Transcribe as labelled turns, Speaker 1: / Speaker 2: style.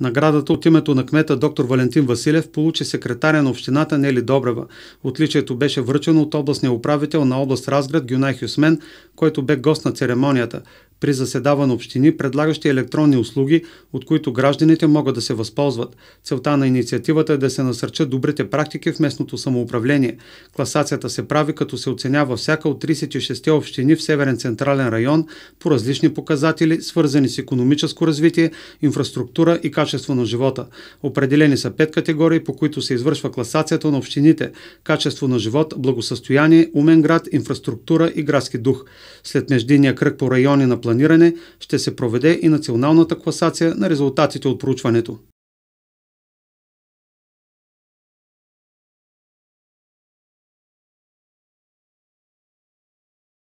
Speaker 1: Наградата
Speaker 2: от името на кмета доктор Валентин Василев получи секретаря на общината Нели Добрева. Отличието беше връчено от областния управител на област Разград Гюнай Хюсмен, който бе гост на церемонията. При заседава на общини, предлагащи електронни услуги, от които гражданите могат да се възползват. Целта на инициативата е да се насърчат добрите практики в местното самоуправление. Класацията се прави като се оценява всяка от 36 общини в Северен централен район по различни показатели, свързани с економическо развитие, инфраструктура и качество качество на живота. Определени са пет категории, по които се извършва класацията на общините – качество на живот, благосъстояние, умен град, инфраструктура и градски дух. След междинния кръг по райони на планиране ще се проведе и националната класация на резултатите от проучването.